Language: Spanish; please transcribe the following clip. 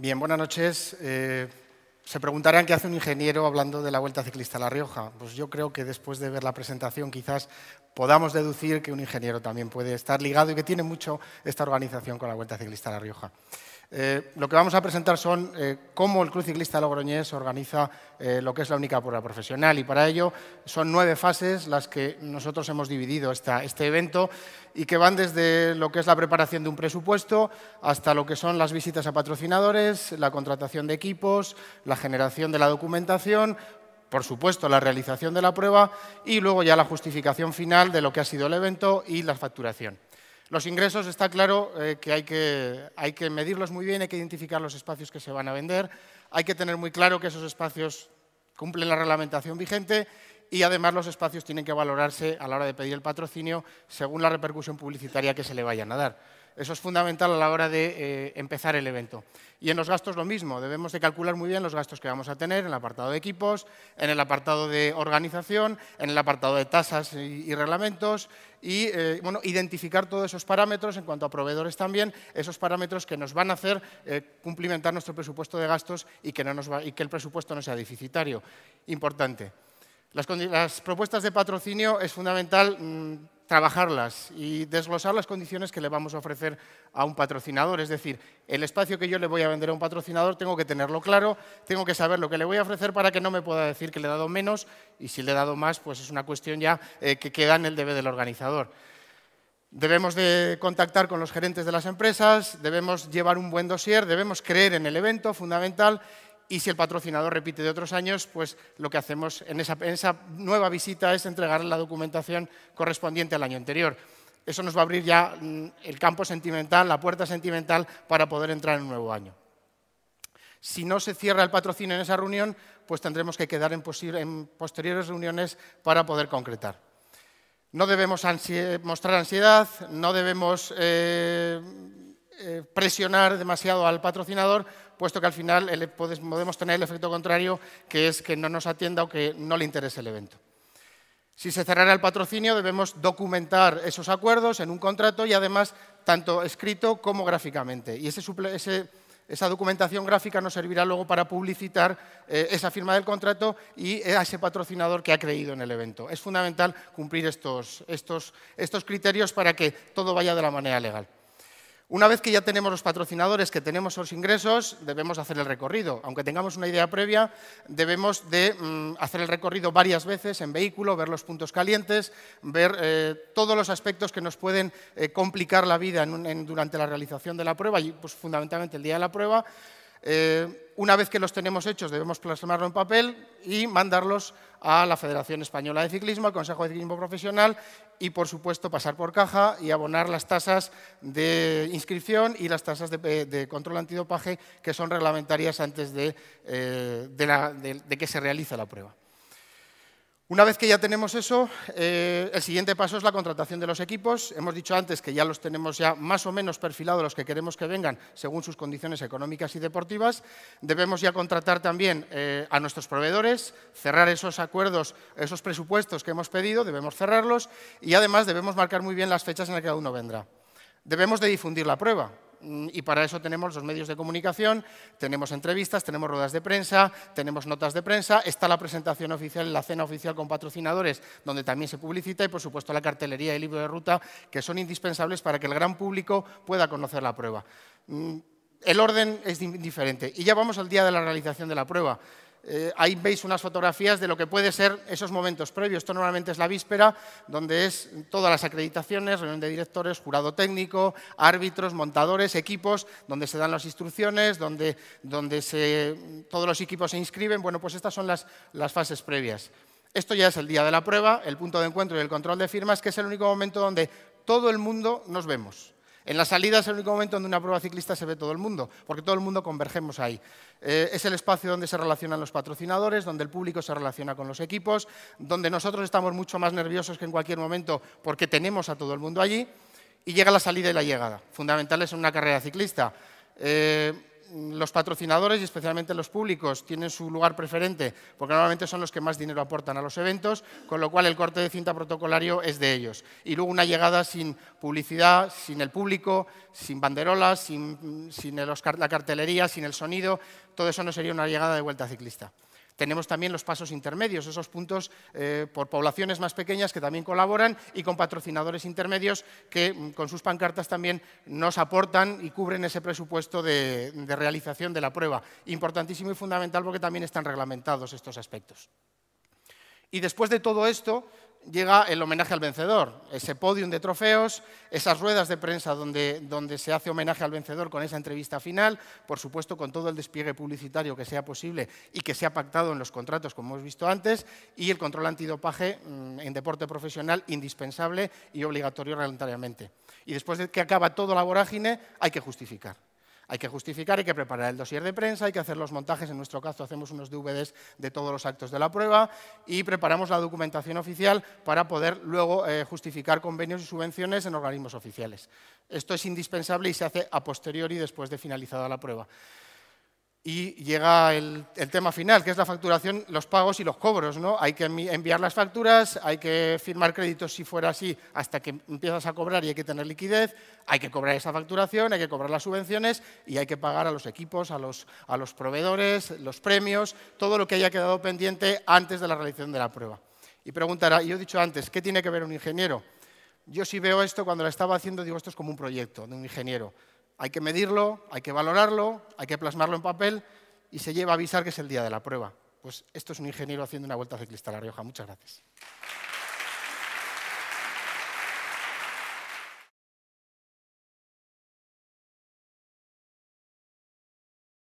Bien, buenas noches. Eh, se preguntarán qué hace un ingeniero hablando de la Vuelta Ciclista La Rioja. Pues yo creo que después de ver la presentación quizás podamos deducir que un ingeniero también puede estar ligado y que tiene mucho esta organización con la Vuelta Ciclista La Rioja. Eh, lo que vamos a presentar son eh, cómo el Cruz Ciclista Logroñés organiza eh, lo que es la única prueba profesional y para ello son nueve fases las que nosotros hemos dividido este evento y que van desde lo que es la preparación de un presupuesto hasta lo que son las visitas a patrocinadores, la contratación de equipos, la generación de la documentación, por supuesto, la realización de la prueba y luego ya la justificación final de lo que ha sido el evento y la facturación. Los ingresos está claro eh, hay que hay que medirlos muy bien, hay que identificar los espacios que se van a vender, hay que tener muy claro que esos espacios cumplen la reglamentación vigente y además los espacios tienen que valorarse a la hora de pedir el patrocinio según la repercusión publicitaria que se le vayan a dar. Eso es fundamental a la hora de eh, empezar el evento. Y en los gastos lo mismo, debemos de calcular muy bien los gastos que vamos a tener en el apartado de equipos, en el apartado de organización, en el apartado de tasas y, reglamentos y eh, bueno, identificar todos esos parámetros en cuanto a proveedores también, esos parámetros que nos van a hacer eh, cumplimentar nuestro presupuesto de gastos y que, no nos y que el presupuesto no sea deficitario. Importante. Las, propuestas de patrocinio es fundamental mm, trabajarlas y desglosar las condiciones que le vamos a ofrecer a un patrocinador. Es decir, el espacio que yo le voy a vender a un patrocinador tengo que tenerlo claro, tengo que saber lo que le voy a ofrecer para que no me pueda decir que le he dado menos y si le he dado más, pues es una cuestión ya eh, que queda en el deber del organizador. Debemos de contactar con los gerentes de las empresas, debemos llevar un buen dossier, debemos creer en el evento, fundamental, y si el patrocinador repite de otros años, pues lo que hacemos en esa, nueva visita es entregar la documentación correspondiente al año anterior. Eso nos va a abrir ya mm, el campo sentimental, la puerta sentimental para poder entrar en un nuevo año. Si no se cierra el patrocinio en esa reunión, pues tendremos que quedar en, posteriores reuniones para poder concretar. No debemos mostrar ansiedad, no debemos eh, eh, presionar demasiado al patrocinador, puesto que al final podemos tener el efecto contrario, que es que no nos atienda o que no le interese el evento. Si se cerrara el patrocinio, debemos documentar esos acuerdos en un contrato y además tanto escrito como gráficamente. Y esa documentación gráfica nos servirá luego para publicitar eh, esa firma del contrato y a ese patrocinador que ha creído en el evento. Es fundamental cumplir estos, estos criterios para que todo vaya de la manera legal. Una vez que ya tenemos los patrocinadores, que tenemos los ingresos, debemos hacer el recorrido. Aunque tengamos una idea previa, debemos de mm, hacer el recorrido varias veces en vehículo, ver los puntos calientes, ver eh, todos los aspectos que nos pueden eh, complicar la vida durante la realización de la prueba y pues, fundamentalmente el día de la prueba. Eh, una vez que los tenemos hechos, debemos plasmarlo en papel y mandarlos a la Federación Española de Ciclismo, al Consejo de Ciclismo Profesional y, por supuesto, pasar por caja y abonar las tasas de inscripción y las tasas de, control antidopaje que son reglamentarias antes de, eh, de que se realice la prueba. Una vez que ya tenemos eso, eh, el siguiente paso es la contratación de los equipos. Hemos dicho antes que ya los tenemos ya más o menos perfilados los que queremos que vengan según sus condiciones económicas y deportivas. Debemos ya contratar también eh, a nuestros proveedores, cerrar esos acuerdos, esos presupuestos que hemos pedido, debemos cerrarlos y además debemos marcar muy bien las fechas en las que cada uno vendrá. Debemos de difundir la prueba. Mm, y para eso tenemos los medios de comunicación, tenemos entrevistas, tenemos ruedas de prensa, tenemos notas de prensa, está la presentación oficial, la cena oficial con patrocinadores, donde también se publicita, y por supuesto la cartelería y el libro de ruta, que son indispensables para que el gran público pueda conocer la prueba. Mm, el orden es diferente. Y ya vamos al día de la realización de la prueba. Eh, ahí veis unas fotografías de lo que puede ser esos momentos previos. Esto normalmente es la víspera, donde es todas las acreditaciones, reunión de directores, jurado técnico, árbitros, montadores, equipos, donde se dan las instrucciones, donde, donde se, todos los equipos se inscriben. Bueno, pues estas son las fases previas. Esto ya es el día de la prueba, el punto de encuentro y el control de firmas, que es el único momento donde todo el mundo nos vemos. En la salida es el único momento donde una prueba ciclista se ve todo el mundo, porque todo el mundo convergemos ahí. Eh, es el espacio donde se relacionan los patrocinadores, donde el público se relaciona con los equipos, donde nosotros estamos mucho más nerviosos que en cualquier momento porque tenemos a todo el mundo allí. Y llega la salida y la llegada, fundamentales en una carrera ciclista. Eh, los patrocinadores y especialmente los públicos tienen su lugar preferente porque normalmente son los que más dinero aportan a los eventos, con lo cual el corte de cinta protocolario es de ellos. Y luego una llegada sin publicidad, sin el público, sin banderolas, sin, la cartelería, sin el sonido, todo eso no sería una llegada de vuelta ciclista. Tenemos también los pasos intermedios, esos puntos eh, por poblaciones más pequeñas que también colaboran y con patrocinadores intermedios que mm, con sus pancartas también nos aportan y cubren ese presupuesto de realización de la prueba. Importantísimo y fundamental porque también están reglamentados estos aspectos. Y después de todo esto, llega el homenaje al vencedor, ese podium de trofeos, esas ruedas de prensa donde, se hace homenaje al vencedor con esa entrevista final, por supuesto con todo el despliegue publicitario que sea posible y que sea pactado en los contratos, como hemos visto antes, y el control antidopaje mm, en deporte profesional indispensable y obligatorio reglamentariamente. Y después de que acaba toda la vorágine, hay que justificar. Hay que justificar, hay que preparar el dossier de prensa, hay que hacer los montajes, en nuestro caso hacemos unos DVDs de todos los actos de la prueba y preparamos la documentación oficial para poder luego eh, justificar convenios y subvenciones en organismos oficiales. Esto es indispensable y se hace a posteriori después de finalizada la prueba y llega el, tema final, que es la facturación, los pagos y los cobros. ¿no? Hay que enviar las facturas, hay que firmar créditos si fuera así hasta que empiezas a cobrar y hay que tener liquidez, hay que cobrar esa facturación, hay que cobrar las subvenciones y hay que pagar a los equipos, a los, proveedores, los premios, todo lo que haya quedado pendiente antes de la realización de la prueba. Y preguntará, y yo he dicho antes, ¿qué tiene que ver un ingeniero? Yo sí veo esto cuando la estaba haciendo, digo, esto es como un proyecto de un ingeniero hay que medirlo, hay que valorarlo, hay que plasmarlo en papel y se lleva a avisar que es el día de la prueba. Pues esto es un ingeniero haciendo una vuelta ciclista a La Rioja. Muchas gracias.